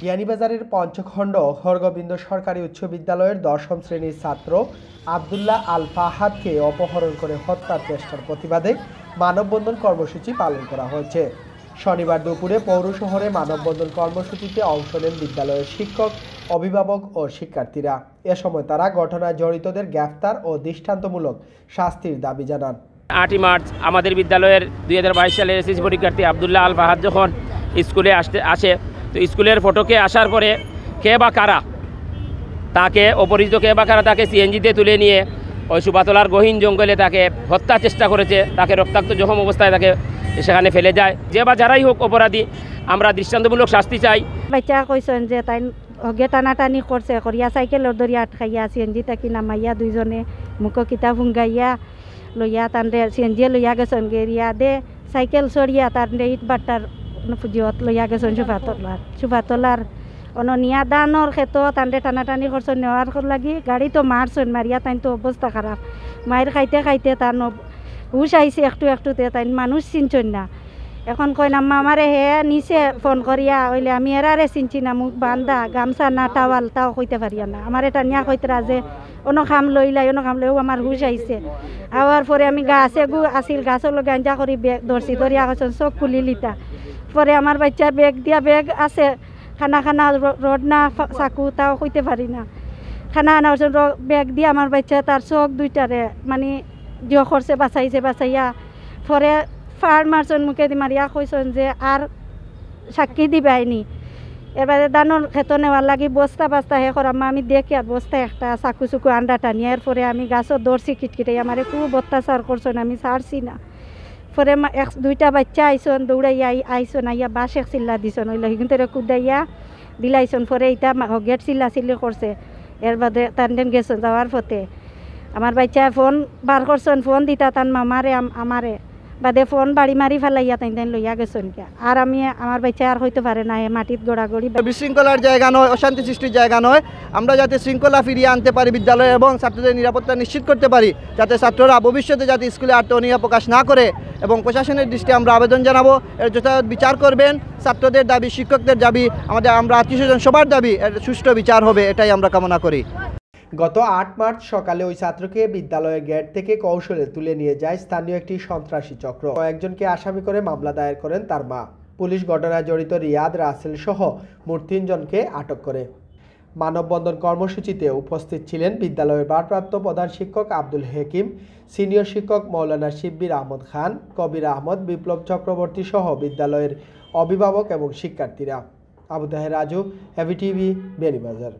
বিয়ানীবাজারের পঞ্চখণ্ড হরগোবিন্দ সরকারি উচ্চ বিদ্যালয়ের দশম শ্রেণীর ছাত্র আবদুল্লাহ আল ফাহাদকে অপহরণ করে হত্যার চেষ্টার প্রতিবাদে মানববন্ধন কর্মসূচি পালন করা হয়েছে শনিবার দুপুরে পৌর শহরে মানববন্ধন কর্মসূচিতে অংশ নেন বিদ্যালয়ের শিক্ষক অভিভাবক ও শিক্ষার্থীরা এ সময় তারা ঘটনায় জড়িতদের গ্রেফতার ও দৃষ্টান্তমূলক শাস্তির দাবি জানান আটই মার্চ আমাদের বিদ্যালয়ের দুই সালের এসএসসি পরীক্ষার্থী আবদুল্লাহ আল ফাহাদ যখন স্কুলে আসতে আসে তো স্কুলের ফটকে আসার পরে কে বা কারা তাকে অপরিচিত কে বা কারা তাকে সিএনজিতে তুলে নিয়ে ওই সুপাতলার গহীন জঙ্গলে তাকে হত্যা চেষ্টা করেছে তাকে রক্তাক্ত জখম অবস্থায় তাকে সেখানে ফেলে যায় যে বা যারাই হোক অপরাধী আমরা দৃষ্টান্তমূলক শাস্তি চাই বাচ্চা কইছেন যে তাই হগে টানাটানি করছে করিয়া সাইকেলের দরিয়া আটকাইয়া সিএনজি তাকি নামাইয়া দুইজনে মুখ কিতা ভুঙ্গাইয়া লইয়া তান সিএনজিয়ে লইয়া গেছেন গেরিয়া দে সাইকেল সরিয়া তার ইট বাট্টার ono pujiot lo ya geson chupatolar chupatolar ono niyadanor খেতো তান্দে টানাটানি করছো নেওয়ার লাগি গাড়ি তো মারছেন মারিয়া তাই তো অবস্থা খারাপ মায়ের খাইতে খাইতে তার হুশ আইছে একটু একটুতে তাইন মানুষ চিনছেন না এখন কয় না মামারে হে নিছে ফোন করিয়া ওইলে আমি এরারে চিনছি না মুখ বান্ধা গামছা না টাওয়াল তাও কইতে পারিয়া না আমার এটা নিয়া কইতরা যে অন্য খাম লইলাই অন্য খাম লইও আমার হুশ আইছে আওয়ার পরে আমি গাছে গু আসিল গাছের লগে আঞ্জা করি ধরছি ধরিয়া কছন চোখ খুলি লিতা পরে আমার বাচ্চা বেগ দিয়া বেগ আছে খানা খানা রড না চাকু তাও হইতে পারি না খানা আনার জন্য বেগ দিয়ে আমার বাচ্চা তার চোখ দুইটারে মানে জিও খরচে বাঁচাইছে বাঁচাইয়া পরে ফার্মার মারছন মুখে দি মারিয়া কইসন যে আর সাক্ষী দিবাইনি এবারে দানোর খেত নেওয়ার লাগি বস্তা বাস্তা শেষ করাম আমি দেখি আর বস্তা একটা চাকু চুকু আন্ডা টানি এরপরে আমি গাছও দর্শি কিটকিটাই আমার একটু বত্তাচার করছেন আমি সারছি না তারপরে দুইটা বাচ্চা আইসন দৌড়াইয়া আইসন আইয়া বাস এক চিল্লা দিছন ওই লহি কিন্তু কুদাইয়া দিলাইছন পরে এটা গেট চিল্লা চিল্লি করছে এর বাদে তান দেন গেছন যাওয়ার পথে আমার বাচ্চা ফোন বার করছেন ফোন দিতা তান মামারে আমারে বাদে ফোন বাড়ি মারি ফেলাইয়া তাই তাই লইয়া গেছেন আর আমি আমার বাচ্চা আর হইতে পারে না মাটির গড়ি বিশৃঙ্খলার জায়গা নয় অশান্তি সৃষ্টির জায়গা নয় আমরা যাতে শৃঙ্খলা ফিরিয়ে আনতে পারি বিদ্যালয়ে এবং ছাত্রদের নিরাপত্তা নিশ্চিত করতে পারি যাতে ছাত্ররা ভবিষ্যতে যাতে স্কুলে আত্মনিয়া প্রকাশ না করে এবং প্রশাসনের দৃষ্টি আমরা আবেদন জানাবো এর যথাযথ বিচার করবেন ছাত্রদের দাবি শিক্ষকদের দাবি আমাদের আমরা আত্মীয় সবার দাবি এর সুষ্ঠু বিচার হবে এটাই আমরা কামনা করি গত আট মার্চ সকালে ওই ছাত্রকে বিদ্যালয়ের গেট থেকে কৌশলে তুলে নিয়ে যায় স্থানীয় একটি সন্ত্রাসী চক্র কয়েকজনকে আসামি করে মামলা দায়ের করেন তার মা পুলিশ ঘটনায় জড়িত রিয়াদ রাসেল সহ মোট তিনজনকে আটক করে মানববন্ধন কর্মসূচিতে উপস্থিত ছিলেন বিদ্যালয়ের ভারপ্রাপ্ত প্রধান শিক্ষক আব্দুল হেকিম সিনিয়র শিক্ষক মৌলানা শিব্বির আহমদ খান কবির আহমদ বিপ্লব চক্রবর্তী সহ বিদ্যালয়ের অভিভাবক এবং শিক্ষার্থীরা আবু তাহের রাজু এভিটিভি বেনিবাজার